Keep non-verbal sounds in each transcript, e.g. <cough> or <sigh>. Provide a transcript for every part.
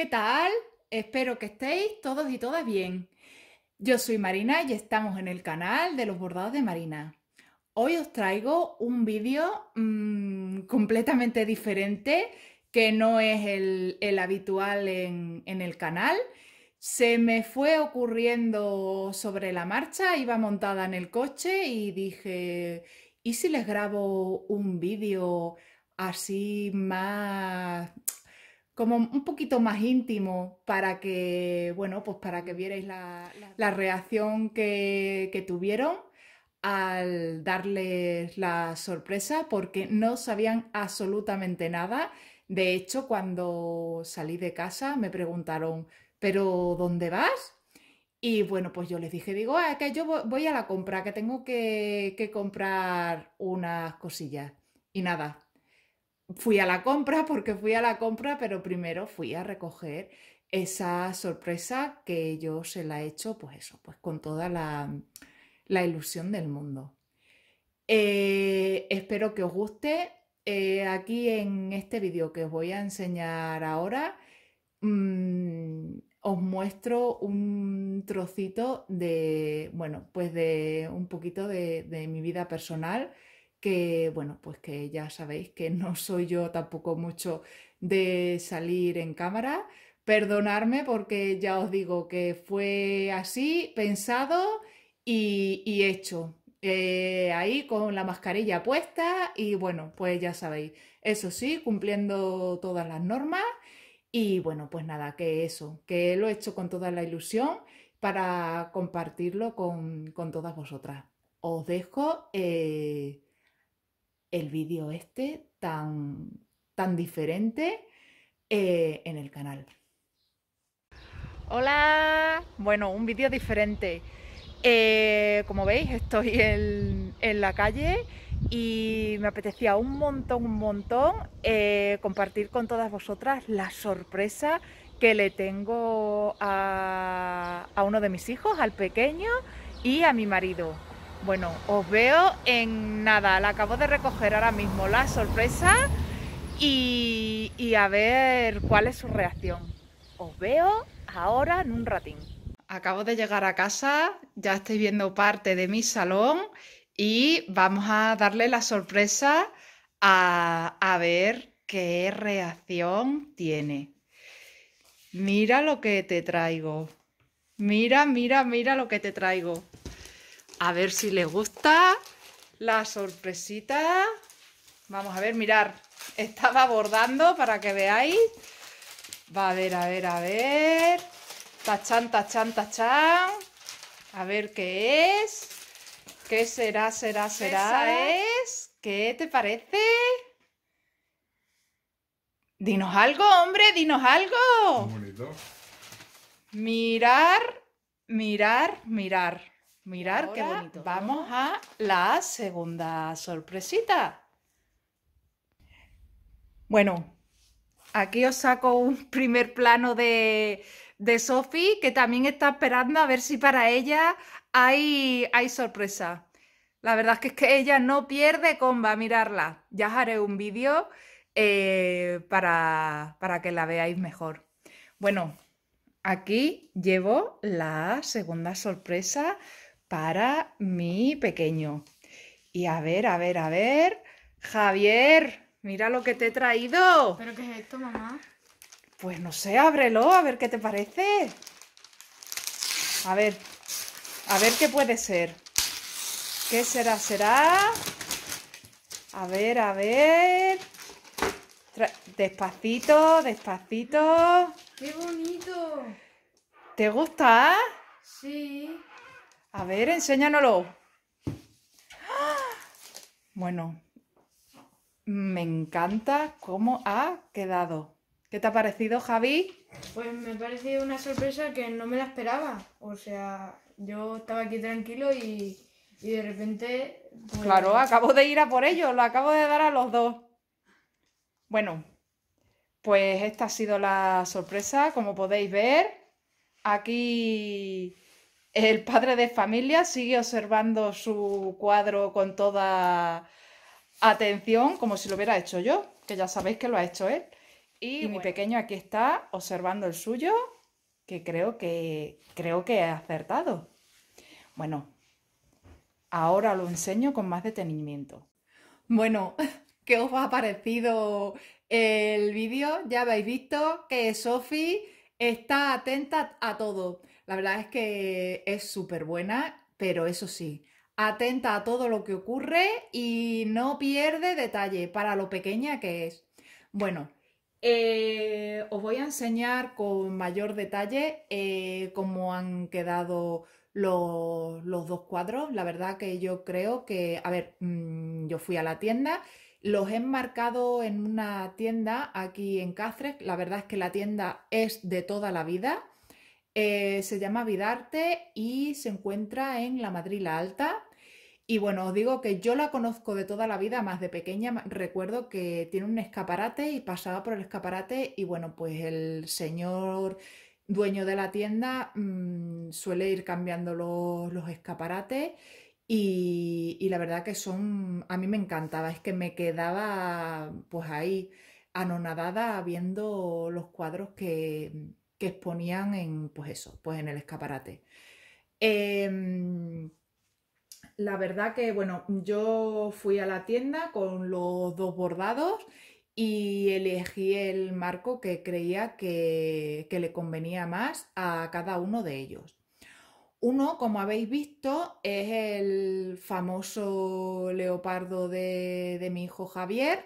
¿Qué tal? Espero que estéis todos y todas bien. Yo soy Marina y estamos en el canal de los bordados de Marina. Hoy os traigo un vídeo mm, completamente diferente que no es el, habitual en, en el canal. Se me fue ocurriendo sobre la marcha, iba montada en el coche y dije, ¿y si les grabo un vídeo así más como un poquito más íntimo para que, bueno, pues para que vierais la, reacción que, que tuvieron al darles la sorpresa porque no sabían absolutamente nada. De hecho, cuando salí de casa me preguntaron, ¿pero dónde vas? Y bueno, pues yo les dije, digo, ah, que yo voy a la compra, que tengo que, que comprar unas cosillas. Y nada, fui a la compra porque fui a la compra, pero primero fui a recoger esa sorpresa que yo se la he hecho, pues eso, pues con toda la, ilusión del mundo. Eh, espero que os guste. Eh, aquí en este vídeo que os voy a enseñar ahora, mm, os muestro un trocito de, bueno, pues de un poquito de mi vida personal que bueno, pues que ya sabéis que no soy yo tampoco mucho de salir en cámara. Perdonarme porque ya os digo que fue así, pensado y, hecho. Eh, ahí con la mascarilla puesta y bueno, pues ya sabéis, eso sí, cumpliendo todas las normas y bueno, pues nada, que eso, que lo he hecho con toda la ilusión para compartirlo con, todas vosotras. Os dejo... Eh, el vídeo este tan, tan diferente eh, en el canal. Hola, bueno, un vídeo diferente. Eh, como veis, estoy en, la calle y me apetecía un montón, un montón eh, compartir con todas vosotras la sorpresa que le tengo a, a uno de mis hijos, al pequeño, y a mi marido. Bueno, os veo en nada, la acabo de recoger ahora mismo la sorpresa y, a ver cuál es su reacción. Os veo ahora en un ratín. Acabo de llegar a casa, ya estoy viendo parte de mi salón y vamos a darle la sorpresa a ver qué reacción tiene. Mira lo que te traigo. Mira, mira, mira lo que te traigo. A ver si le gusta la sorpresita. Vamos a ver, mirar. Estaba bordando para que veáis. Va a ver, a ver, a ver. Tachan, tachan, tachan. A ver qué es. ¿Qué será, será, será? es. ¿Qué te parece? Dinos algo, hombre, dinos algo. Mirar, mirar, mirar. Mirar qué bonito. Vamos a la segunda sorpresita. Bueno, aquí os saco un primer plano de, de que también está esperando a ver si para ella hay, hay sorpresa. La verdad es que, es que ella no pierde comba, mirarla. Ya os haré un vídeo eh, para, para que la veáis mejor. Bueno, aquí llevo la segunda sorpresa para mi pequeño. Y a ver, a ver, a ver. Javier, mira lo que te he traído. ¿Pero qué es esto, mamá? Pues no sé, ábrelo, a ver qué te parece. A ver, a ver qué puede ser. ¿Qué será? ¿Será? A ver, a ver. despacito, despacito. ¡Qué bonito! ¿Te gusta? Sí. A ver, enséñanoslo. Bueno, me encanta cómo ha quedado. ¿Qué te ha parecido, Javi? Pues me ha parecido una sorpresa que no me la esperaba. O sea, yo estaba aquí tranquilo y, de repente... Pues claro, acabo de ir a por ellos, lo acabo de dar a los dos. Bueno, pues esta ha sido la sorpresa, como podéis ver. Aquí el padre de familia sigue observando su cuadro con toda atención, como si lo hubiera hecho yo, que ya sabéis que lo ha hecho él. Y, mi pequeño aquí está observando el suyo, que creo que creo que he acertado. Bueno, ahora lo enseño con más detenimiento. Bueno, <laughs> ¿qué os ha parecido el vídeo? Ya habéis visto que Sofi está atenta a todo. La verdad es que es súper buena, pero eso sí, atenta a todo lo que ocurre y no pierde detalle para lo pequeña que es. Bueno, eh, os voy a enseñar con mayor detalle eh, cómo han quedado los, dos cuadros. La verdad que yo creo que, a ver, mm, yo fui a la tienda, los he enmarcado en una tienda aquí en Cáceres. La verdad es que la tienda es de toda la vida. Eh, se llama Vidarte y se encuentra en la Madrid Alta. Y bueno, os digo que yo la conozco de toda la vida, más de pequeña. Recuerdo que tiene un escaparate y pasaba por el escaparate y bueno, pues el señor dueño de la tienda mm, suele ir cambiando los, escaparates y, la verdad que son, a mí me encantaba, es que me quedaba pues ahí anonadada viendo los cuadros que, que exponían en, pues eso, pues en el escaparate. Em, la verdad que, bueno, yo fui a la tienda con los dos bordados y elegí el marco que creía que, que le convenía más a cada uno de ellos. Uno, como habéis visto, es el famoso leopardo de, de mi hijo Javier,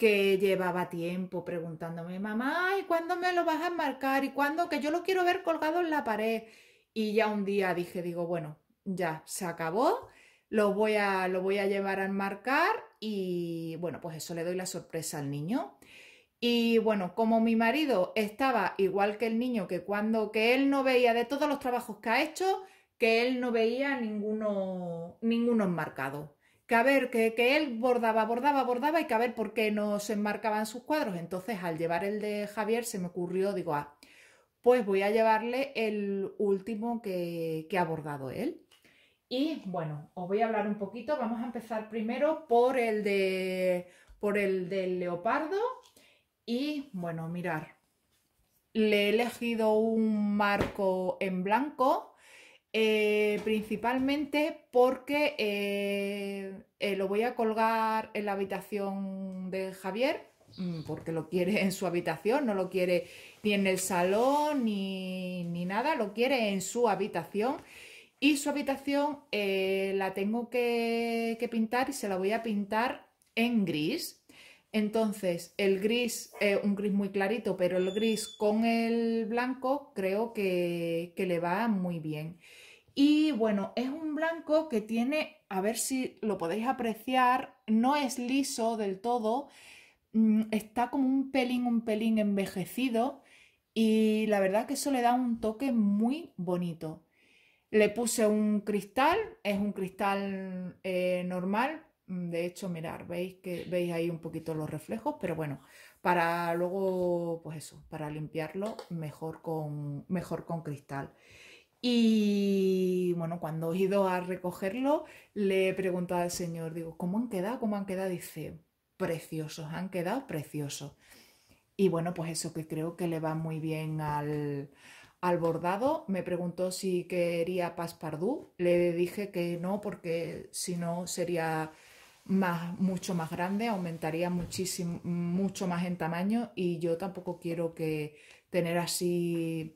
que llevaba tiempo preguntándome, mamá, ¿y cuándo me lo vas a enmarcar? ¿Y cuándo? Que yo lo quiero ver colgado en la pared. Y ya un día dije, digo, bueno, ya se acabó, lo voy a, lo voy a llevar a enmarcar y bueno, pues eso le doy la sorpresa al niño. Y bueno, como mi marido estaba igual que el niño, que cuando que él no veía de todos los trabajos que ha hecho, que él no veía ninguno, ninguno enmarcado que a ver, que, él bordaba, bordaba, bordaba y que a ver por qué no se enmarcaban sus cuadros. Entonces, al llevar el de Javier, se me ocurrió, digo, ah, pues voy a llevarle el último que, ha bordado él. Y bueno, os voy a hablar un poquito. Vamos a empezar primero por el, de, por el del leopardo. Y bueno, mirar, le he elegido un marco en blanco eh, principalmente porque eh, eh, lo voy a colgar en la habitación de Javier, mm, porque lo quiere en su habitación, no lo quiere ni en el salón ni, nada, lo quiere en su habitación. Y su habitación la tengo que pintar y se la voy a pintar en gris. Entonces, el gris, eh, un gris muy clarito, pero el gris con el blanco creo que, le va muy bien. Y bueno, es un blanco que tiene, a ver si lo podéis apreciar, no es liso del todo, mm, está como un pelín, un pelín envejecido y la verdad que eso le da un toque muy bonito. Le puse un cristal, es un cristal eh, normal, Mm, de hecho, mirar, veis que veis ahí un poquito los reflejos, pero bueno, para luego, pues eso, para limpiarlo mejor con, mejor con cristal. Y bueno, cuando he ido a recogerlo, le he preguntado al señor, digo, ¿cómo han quedado? ¿Cómo han quedado? Dice, preciosos, han quedado preciosos. Y bueno, pues eso que creo que le va muy bien al, al bordado, me preguntó si quería paspardú, le dije que no porque si no sería más, mucho más grande, aumentaría muchísimo, mucho más en tamaño y yo tampoco quiero que tener así,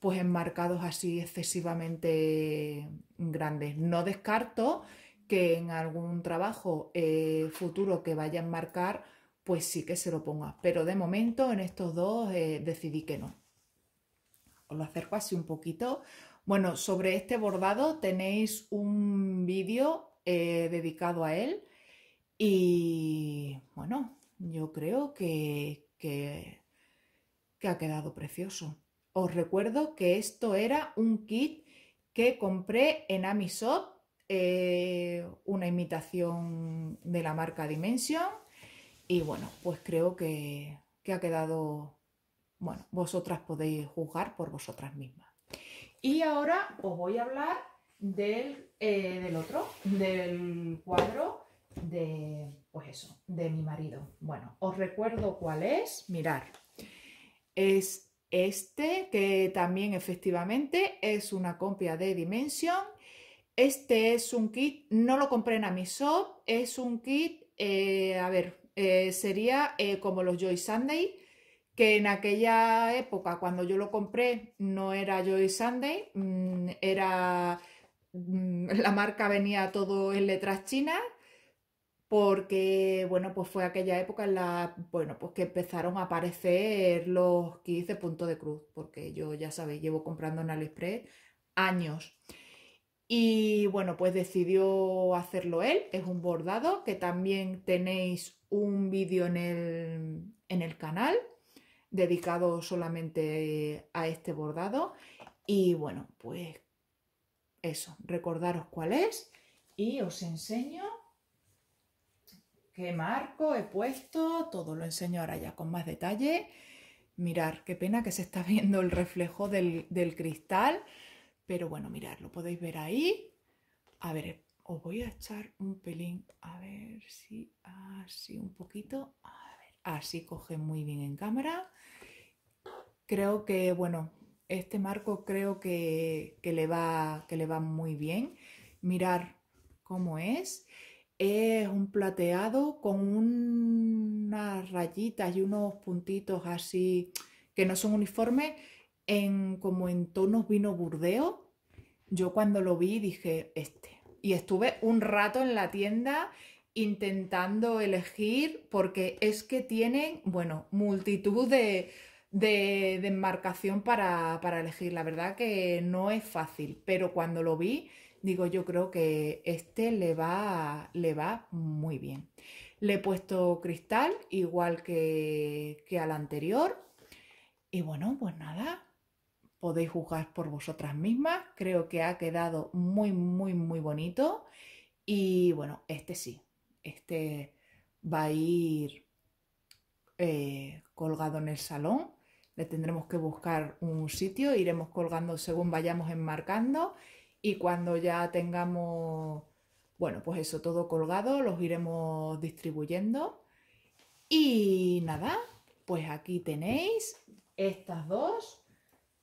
pues enmarcados así excesivamente grandes. No descarto que en algún trabajo eh, futuro que vaya a enmarcar, pues sí que se lo ponga. Pero de momento en estos dos eh, decidí que no. Os lo acerco así un poquito. Bueno, sobre este bordado tenéis un vídeo eh, dedicado a él y bueno, yo creo que, que, ha quedado precioso. Os recuerdo que esto era un kit que compré en Amisot eh, una imitación de la marca Dimension. Y bueno, pues creo que, que ha quedado, bueno, vosotras podéis juzgar por vosotras mismas. Y ahora os voy a hablar del, eh, del otro, del cuadro de, pues eso, de mi marido. Bueno, os recuerdo cuál es, mirar. Es este, que también efectivamente es una copia de Dimension. Este es un kit, no lo compré en Amisop, es un kit, eh, a ver, eh, sería eh, como los Joy Sunday, que en aquella época, cuando yo lo compré, no era Joy Sunday, mm, era mm, <laughs> la marca venía todo en letras chinas porque, bueno, pues fue aquella época en la, bueno, pues que empezaron a aparecer los kits de punto de cruz, porque yo ya sabéis, llevo comprando en Aliexpress años. Y bueno, pues decidió hacerlo él, es un bordado que también tenéis un vídeo en el, en el canal dedicado solamente a este bordado. Y bueno, pues eso, recordaros cuál es y os enseño qué marco he puesto, todo lo enseño ahora ya con más detalle. Mirar, qué pena que se está <laughs> viendo el reflejo del, cristal, pero bueno, mirad, lo podéis ver ahí. A ver, os voy a echar un pelín, a ver si así un poquito, a ver, así coge muy bien en cámara. Creo que, bueno, este marco creo que, que, le, va, que le va muy bien. Mirar cómo es es un plateado con unas rayitas y unos puntitos así que no son uniformes, en, como en tonos vino burdeo. Yo cuando lo vi dije, este. Y estuve un rato en la tienda intentando elegir porque es que tienen, bueno, multitud de, de, enmarcación para, para elegir. La verdad que no es fácil, pero cuando lo vi digo, yo creo que este le va, le va muy bien. Le he puesto cristal, igual que, al anterior. Y bueno, pues nada, podéis juzgar por vosotras mismas. Creo que ha quedado muy, muy, muy bonito. Y bueno, este sí, este va a ir eh, colgado en el salón. Le tendremos que buscar un sitio, iremos colgando según vayamos enmarcando y cuando ya tengamos, bueno, pues eso todo colgado, los iremos distribuyendo. Y nada, pues aquí tenéis estas dos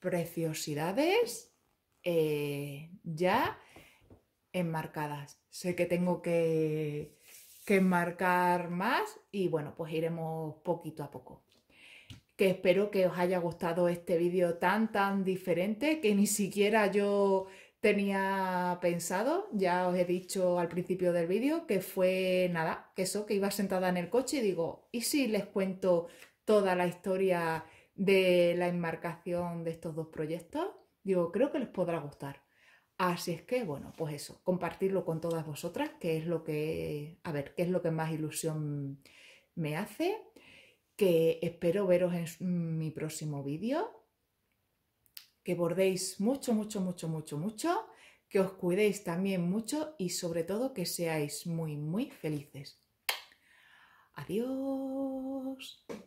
preciosidades eh, ya enmarcadas. Sé que tengo que, que enmarcar más y bueno, pues iremos poquito a poco que espero que os haya gustado este vídeo tan tan diferente que ni siquiera yo tenía pensado, ya os he dicho al principio del vídeo, que fue nada, que eso, que iba sentada en el coche y digo, ¿y si les cuento toda la historia de la enmarcación de estos dos proyectos? Digo, creo que les podrá gustar. Así es que, bueno, pues eso, compartirlo con todas vosotras, que es lo que, a ver, que es lo que más ilusión me hace, que espero veros en mi próximo vídeo que bordéis mucho, mucho, mucho, mucho, mucho, que os cuidéis también mucho y sobre todo que seáis muy, muy felices. Adiós.